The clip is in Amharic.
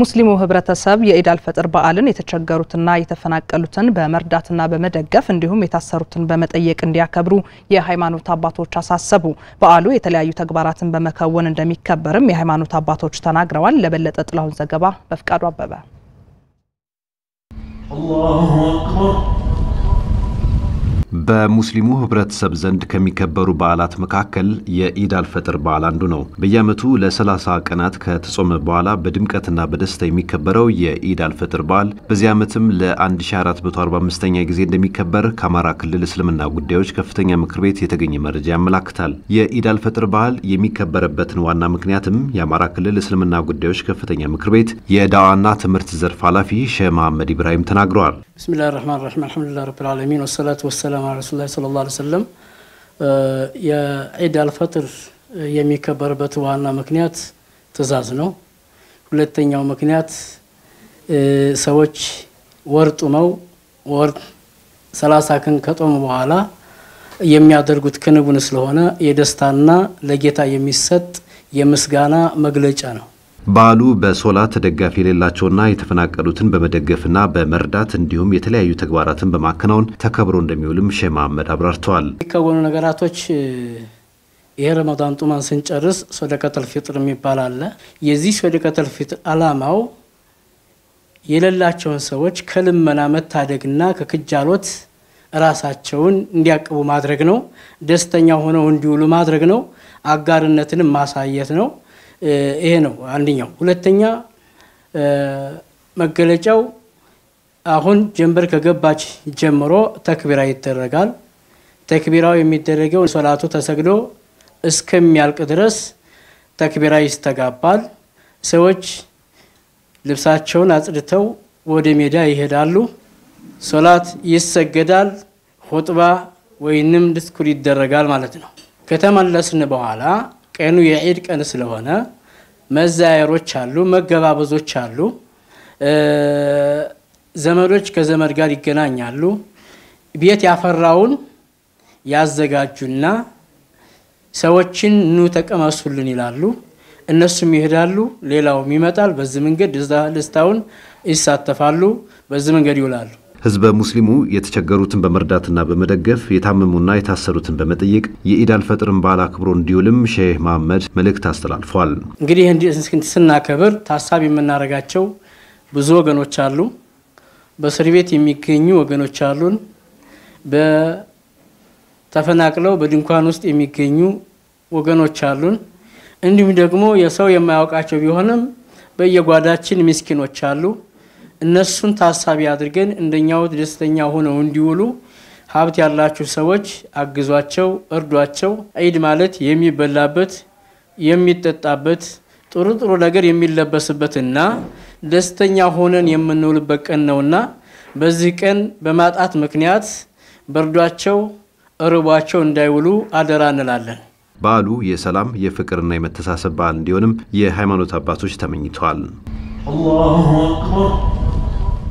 ሙስሊሙ ህብረተሰብ የኢድ አልፈጥር በዓልን የተቸገሩትና የተፈናቀሉትን በመርዳትና በመደገፍ እንዲሁም የታሰሩትን በመጠየቅ እንዲያከብሩ የሃይማኖት አባቶች አሳሰቡ። በዓሉ የተለያዩ ተግባራትን በመከወን እንደሚከበርም የሃይማኖት አባቶች ተናግረዋል። ለበለጠ ጥላሁን ዘገባ በፍቃዱ አበበ በሙስሊሙ ህብረተሰብ ዘንድ ከሚከበሩ በዓላት መካከል የኢድ አልፈጥር በዓል አንዱ ነው። በየዓመቱ ለ30 ቀናት ከተጾመ በኋላ በድምቀትና በደስታ የሚከበረው የኢድ አልፈጥር በዓል በዚህ ዓመትም ለ1445ኛ ጊዜ እንደሚከበር ከአማራ ክልል እስልምና ጉዳዮች ከፍተኛ ምክር ቤት የተገኘ መረጃ ያመላክታል። የኢድ አልፈጥር በዓል የሚከበረበትን ዋና ምክንያትም የአማራ ክልል እስልምና ጉዳዮች ከፍተኛ ምክር ቤት የዳዋና ትምህርት ዘርፍ ኃላፊ ሼህ መሐመድ ኢብራሂም ተናግረዋል። ብስሚላህ ራህማን ራሂም አልሐምዱሊላህ ረብል ወሰላቱ ወሰላም ረሱላ ስለ ላ ስለም የዒድ አልፈጥር የሚከበርበት ዋና ምክንያት ትእዛዝ ነው። ሁለተኛው ምክንያት ሰዎች ወር ጡመው ወር ሰላሳ ክን ከጦሙ በኋላ የሚያደርጉት ክንውን ስለሆነ የደስታና ለጌታ የሚሰጥ የምስጋና መግለጫ ነው። በዓሉ በሶላት ደጋፊ የሌላቸውና የተፈናቀሉትን በመደገፍና በመርዳት እንዲሁም የተለያዩ ተግባራትን በማከናወን ተከብሮ እንደሚውልም ሼህ መሐመድ አብራርተዋል። የሚከወኑ ነገራቶች ይሄ ረመዳን ጡማን ስንጨርስ ሶደቀተል ፊጥር የሚባል አለ። የዚህ ሶደቀተል ፊጥር አላማው የሌላቸውን ሰዎች ከልመና መታደግና ከክጃሎት ራሳቸውን እንዲያቅቡ ማድረግ ነው። ደስተኛ ሆነው እንዲውሉ ማድረግ ነው። አጋርነትንም ማሳየት ነው። ይሄ ነው አንደኛው። ሁለተኛ መገለጫው አሁን ጀንበር ከገባች ጀምሮ ተክቢራ ይደረጋል። ተክቢራው የሚደረገው ሶላቱ ተሰግዶ እስከሚያልቅ ድረስ ተክቢራ ይስተጋባል። ሰዎች ልብሳቸውን አጽድተው ወደ ሜዳ ይሄዳሉ። ሶላት ይሰገዳል። ሁጥባ ወይንም ድስኩር ይደረጋል ማለት ነው። ከተመለስን በኋላ ቀኑ የዒድ ቀን ስለሆነ መዛየሮች አሉ፣ መገባበዞች አሉ። ዘመዶች ከዘመድ ጋር ይገናኛሉ። ቤት ያፈራውን ያዘጋጁና ሰዎችን ኑ ተቀመሱልን ይላሉ። እነሱም ይሄዳሉ፣ ሌላውም ይመጣል። በዚህ መንገድ ደስታውን ይሳተፋሉ፣ በዚህ መንገድ ይውላሉ። ህዝበ ሙስሊሙ የተቸገሩትን በመርዳትና በመደገፍ የታመሙና የታሰሩትን በመጠየቅ የኢዳል ፈጥርን በዓል አክብሮ እንዲውልም ሼህ መሐመድ መልእክት አስተላልፏል። እንግዲህ ስናከብር ታሳቢ የምናደርጋቸው ብዙ ወገኖች አሉ። በእስር ቤት የሚገኙ ወገኖች አሉን። ተፈናቅለው በድንኳን ውስጥ የሚገኙ ወገኖች አሉን። እንዲሁም ደግሞ የሰው የማያውቃቸው ቢሆንም በየጓዳችን ምስኪኖች አሉ። እነሱን ታሳቢ አድርገን እንደኛው ደስተኛ ሆነው እንዲውሉ ሀብት ያላችሁ ሰዎች አግዟቸው፣ እርዷቸው። ዒድ ማለት የሚበላበት የሚጠጣበት ጥሩ ጥሩ ነገር የሚለበስበትና ደስተኛ ሆነን የምንውልበት ቀን ነውና በዚህ ቀን በማጣት ምክንያት በርዷቸው እርቧቸው እንዳይውሉ አደራ እንላለን። በዓሉ የሰላም የፍቅርና የመተሳሰብ በዓል እንዲሆንም የሃይማኖት አባቶች ተመኝተዋል። አላሁ አክበር